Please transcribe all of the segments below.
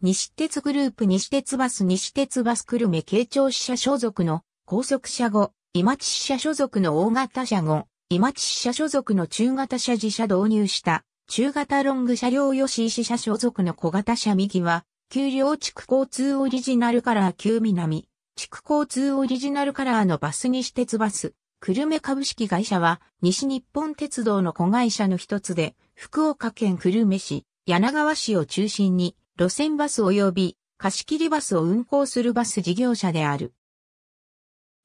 西鉄グループ西鉄バス西鉄バス久留米慶長支社所属の高速車後、今地支社所属の大型車後、今地支社所属の中型車自社導入した中型ロング車両吉井支社所属の小型車右は、旧両地区交通オリジナルカラー旧南、地区交通オリジナルカラーのバス西鉄バス、久留米株式会社は西日本鉄道の子会社の一つで、福岡県久留米市、柳川市を中心に路線バス及び貸切バスを運行するバス事業者である。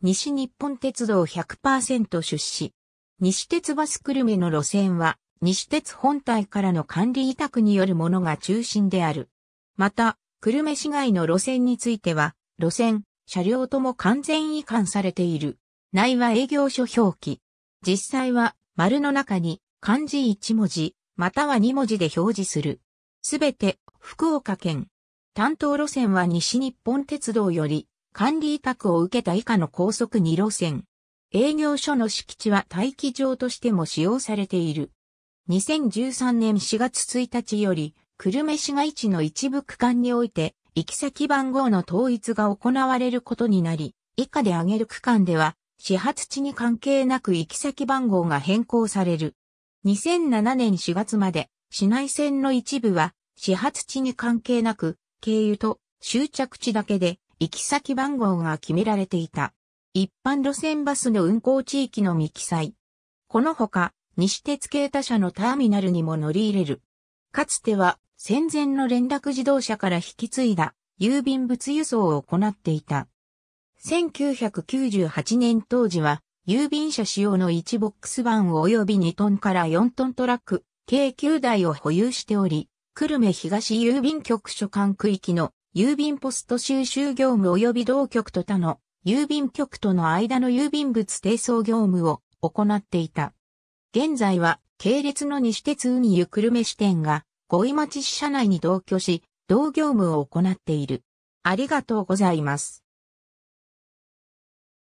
西日本鉄道100%出資。西鉄バス久留米の路線は、西鉄本体からの管理委託によるものが中心である。また、久留米市外の路線については、路線、車両とも完全移管されている。内は営業所表記。実際は、丸の中に漢字1文字、または2文字で表示する。すべて福岡県。担当路線は西日本鉄道より管理委託を受けた以下の高速2路線。営業所の敷地は待機場としても使用されている。2013年4月1日より、久留米市街地の一部区間において、行き先番号の統一が行われることになり、以下で挙げる区間では、始発地に関係なく行き先番号が変更される。2007年4月まで、市内線の一部は、始発地に関係なく、経由と終着地だけで行き先番号が決められていた。一般路線バスの運行地域のみ記載。このほか、西鉄系他社のターミナルにも乗り入れる。かつては、戦前の連絡自動車から引き継いだ郵便物輸送を行っていた。1998年当時は、郵便車使用の1ボックス版及び2トンから4トントラック、計9台を保有しており、久留米東郵便局所管区域の郵便ポスト収集業務及び同局と他の郵便局との間の郵便物提送業務を行っていた。現在は系列の西鉄運輸久留米支店が五井町支社内に同居し、同業務を行っている。ありがとうございます。